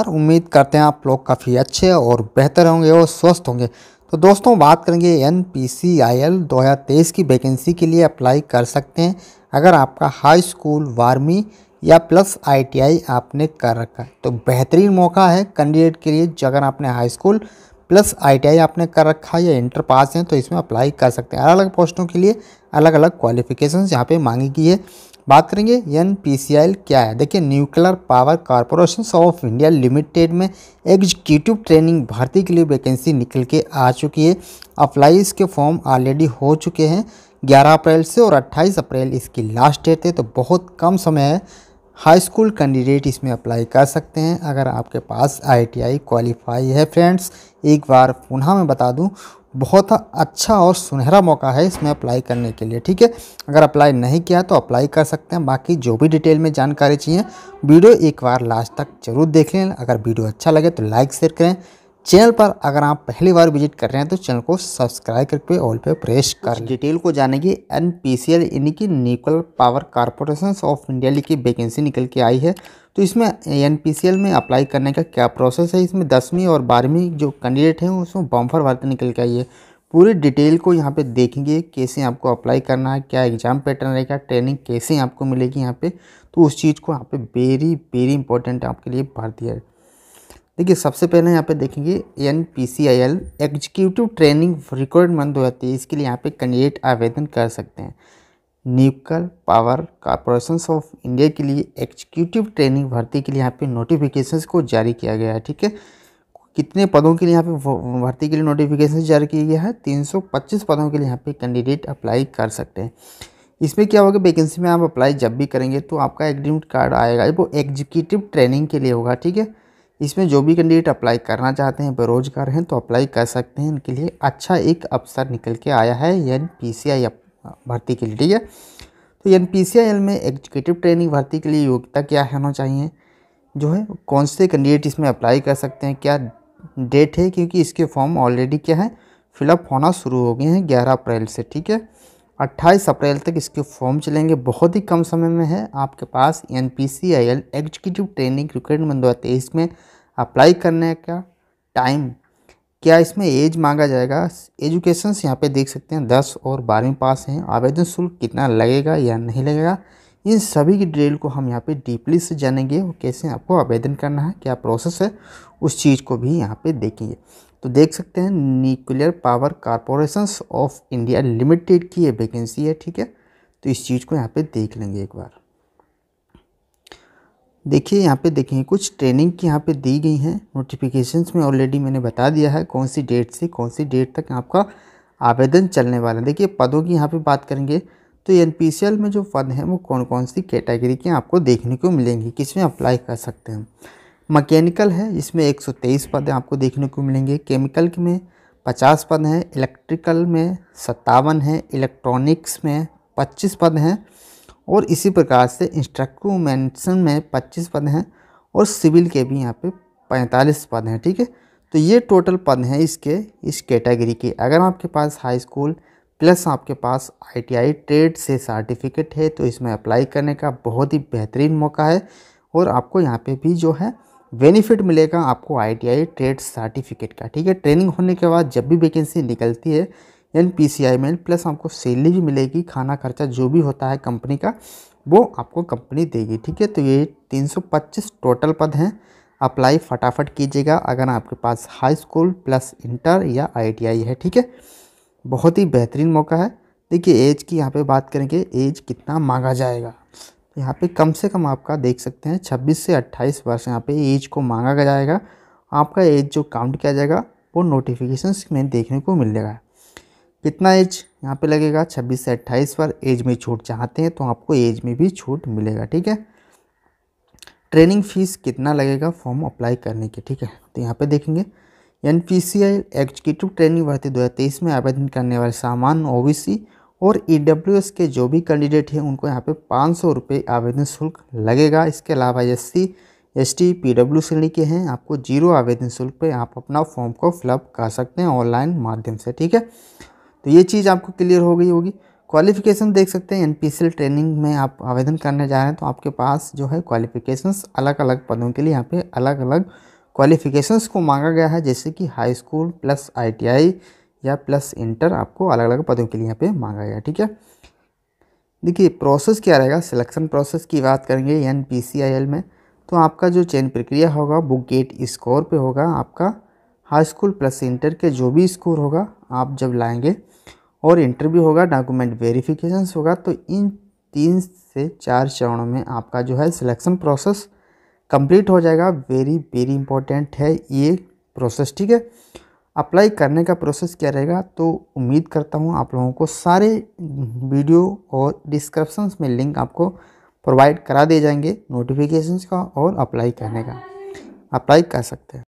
और उम्मीद करते हैं आप लोग काफ़ी अच्छे और बेहतर होंगे और स्वस्थ होंगे तो दोस्तों बात करेंगे N P C I L दो हज़ार तेईस की वैकेंसी के लिए अप्लाई कर सकते हैं अगर आपका हाई स्कूल वार्मी या प्लस आईटीआई आपने कर रखा है तो बेहतरीन मौका है कैंडिडेट के लिए अगर आपने हाई स्कूल प्लस आईटीआई आपने कर रखा है या इंटर पास हैं तो इसमें अप्लाई कर सकते हैं अलग अलग पोस्टों के लिए अलग अलग क्वालिफिकेशन यहाँ पे मांगी गई है बात करेंगे एन क्या है देखिए nuclear power corporation of India limited में एग्जीक्यूटिव ट्रेनिंग भर्ती के लिए वैकेंसी निकल के आ चुकी है अप्लाई इसके फॉर्म ऑलरेडी हो चुके हैं 11 अप्रैल से और 28 अप्रैल इसकी लास्ट डेट है तो बहुत कम समय है हाई स्कूल कैंडिडेट इसमें अप्लाई कर सकते हैं अगर आपके पास आई क्वालिफाई है फ्रेंड्स एक बार पुनः मैं बता दूँ बहुत अच्छा और सुनहरा मौका है इसमें अप्लाई करने के लिए ठीक है अगर अप्लाई नहीं किया तो अप्लाई कर सकते हैं बाकी जो भी डिटेल में जानकारी चाहिए वीडियो एक बार लास्ट तक जरूर देख लें अगर वीडियो अच्छा लगे तो लाइक शेयर करें चैनल पर अगर आप पहली बार विजिट कर रहे हैं तो चैनल को सब्सक्राइब करके ऑल पे प्रेस कर डिटेल को जानेंगे एन पी सी एल यानी कि nuclear power corporation of India की वैकेंसी निकल के आई है तो इसमें एन पी सी एल में अप्लाई करने का क्या प्रोसेस है इसमें दसवीं और बारहवीं जो कैंडिडेट हैं उसमें बम्फर भरते निकल के आई है पूरी डिटेल को यहाँ पे देखेंगे कैसे आपको अप्लाई करना है क्या एग्ज़ाम पैटर्न रहेगा ट्रेनिंग कैसे आपको मिलेगी यहाँ पे तो उस चीज़ को यहाँ पे वेरी वेरी इंपॉर्टेंट आपके लिए भर दिया है देखिए सबसे पहले यहाँ पे देखेंगे N P C I L executive training requirement दो हज़ार इसके लिए यहाँ पे कैंडिडेट आवेदन कर सकते हैं nuclear power corporation of India के लिए एग्जीक्यूटिव ट्रेनिंग भर्ती के लिए यहाँ पे नोटिफिकेशन को जारी किया गया है ठीक है कितने पदों के लिए यहाँ पे भर्ती के लिए नोटिफिकेशन जारी किया गया है पच्चीस पदों के लिए यहाँ पे कैंडिडेट अप्लाई कर सकते हैं इसमें क्या होगा वैकेंसी में आप अप्लाई जब भी करेंगे तो आपका एग्रीमेंट कार्ड आएगा वो एग्जीक्यूटिव ट्रेनिंग के लिए होगा ठीक है इसमें जो भी कैंडिडेट अप्लाई करना चाहते हैं बेरोजगार हैं तो अप्लाई कर सकते हैं इनके लिए अच्छा एक अवसर निकल के आया है एन भर्ती के लिए ठीक है तो एन में एग्जीक्यूटिव ट्रेनिंग भर्ती के लिए योग्यता क्या होना चाहिए जो है कौन से कैंडिडेट इसमें अप्लाई कर सकते हैं क्या डेट है क्योंकि इसके फॉर्म ऑलरेडी क्या है फिलअप होना शुरू हो गए हैं ग्यारह अप्रैल से ठीक है 28 अप्रैल तक इसके फॉर्म चलेंगे बहुत ही कम समय में है आपके पास N P C I L executive training recruitment दो तेईस में अप्लाई करने का टाइम क्या इसमें एज मांगा जाएगा एजुकेशन यहाँ पे देख सकते हैं दस और बारहवीं पास हैं आवेदन शुल्क कितना लगेगा या नहीं लगेगा इन सभी की डिटेल को हम यहाँ पे डीपली से जानेंगे और कैसे आपको आवेदन करना है क्या प्रोसेस है उस चीज़ को भी यहाँ पे देखेंगे तो देख सकते हैं nuclear power corporation of India limited की ये वैकेंसी है ठीक है तो इस चीज़ को यहाँ पे देख लेंगे एक बार देखिए यहाँ पे देखेंगे कुछ ट्रेनिंग की यहाँ पे दी गई हैं नोटिफिकेशंस में ऑलरेडी मैंने बता दिया है कौन सी डेट से कौन सी डेट तक आपका आवेदन चलने वाला है देखिए पदों की यहाँ पर बात करेंगे तो एन में जो पद हैं वो कौन कौन सी कैटेगरी के आपको देखने को मिलेंगी किस में अप्लाई कर सकते हैं मैकेनिकल है इसमें 123 पद आपको देखने को मिलेंगे केमिकल में 50 पद हैं इलेक्ट्रिकल में सत्तावन है इलेक्ट्रॉनिक्स में 25 पद हैं और इसी प्रकार से इंस्ट्रक्टूमेंशन में 25 पद हैं और सिविल के भी यहाँ पे 45 पद हैं ठीक है तो ये टोटल पद हैं इसके इस कैटेगरी के अगर आपके पास हाई स्कूल प्लस आपके पास आईटीआई ट्रेड से सर्टिफिकेट है तो इसमें अप्लाई करने का बहुत ही बेहतरीन मौका है और आपको यहाँ पे भी जो है बेनिफिट मिलेगा आपको आई ट्रेड सर्टिफिकेट का ठीक है ट्रेनिंग होने के बाद जब भी वैकेंसी निकलती है एन पी सी आई में प्लस आपको सैलरी भी मिलेगी खाना खर्चा जो भी होता है कंपनी का वो आपको कंपनी देगी ठीक है तो ये 325 टोटल पद हैं अप्लाई फटाफट कीजिएगा अगर आपके पास हाई स्कूल प्लस इंटर या आईटीआई है ठीक है बहुत ही बेहतरीन मौका है देखिए एज की यहाँ पे बात करेंगे एज कितना मांगा जाएगा तो यहाँ पे कम से कम आपका देख सकते हैं 26 से 28 वर्ष यहाँ पे एज को मांगा गया जाएगा आपका एज जो काउंट किया जाएगा वो नोटिफिकेशन में देखने को मिलेगा कितना एज यहाँ पे लगेगा 26 से 28 पर एज में छूट चाहते हैं तो आपको एज में भी छूट मिलेगा ठीक है ट्रेनिंग फ़ीस कितना लगेगा फॉर्म अप्लाई करने के ठीक है तो यहाँ पर देखेंगे N P C I executive training भर्ती दो में आवेदन करने वाले सामान ओ बी सी और ई e के जो भी कैंडिडेट हैं उनको यहाँ पे पाँच सौ रुपये आवेदन शुल्क लगेगा इसके अलावा S C S T P W श्रेणी के हैं आपको जीरो आवेदन शुल्क पे आप अपना फॉर्म को फिलअप कर सकते हैं ऑनलाइन माध्यम से ठीक है तो ये चीज़ आपको क्लियर हो गई होगी क्वालिफिकेशन देख सकते हैं एन ट्रेनिंग में आप आवेदन करने जा रहे हैं तो आपके पास जो है क्वालिफिकेशन अलग अलग पदों के लिए यहाँ पर अलग अलग क्वालिफिकेशंस को मांगा गया है जैसे कि हाई स्कूल प्लस आई या प्लस इंटर आपको अलग अलग पदों के लिए यहाँ पे मांगा गया ठीक है देखिए प्रोसेस क्या रहेगा सिलेक्शन प्रोसेस की बात करेंगे एन में तो आपका जो चयन प्रक्रिया होगा वो गेट स्कोर पे होगा आपका हाई स्कूल प्लस इंटर के जो भी स्कोर होगा आप जब लाएंगे और इंटरव्यू होगा डॉक्यूमेंट वेरिफिकेशन होगा तो इन तीन से चार चरणों में आपका जो है सिलेक्शन प्रोसेस कंप्लीट हो जाएगा वेरी वेरी इंपॉर्टेंट है ये प्रोसेस ठीक है अप्लाई करने का प्रोसेस क्या रहेगा तो उम्मीद करता हूँ आप लोगों को सारे वीडियो और डिस्क्रिप्शन में लिंक आपको प्रोवाइड करा दिए जाएंगे नोटिफिकेशन का और अप्लाई करने का अप्लाई कर सकते हैं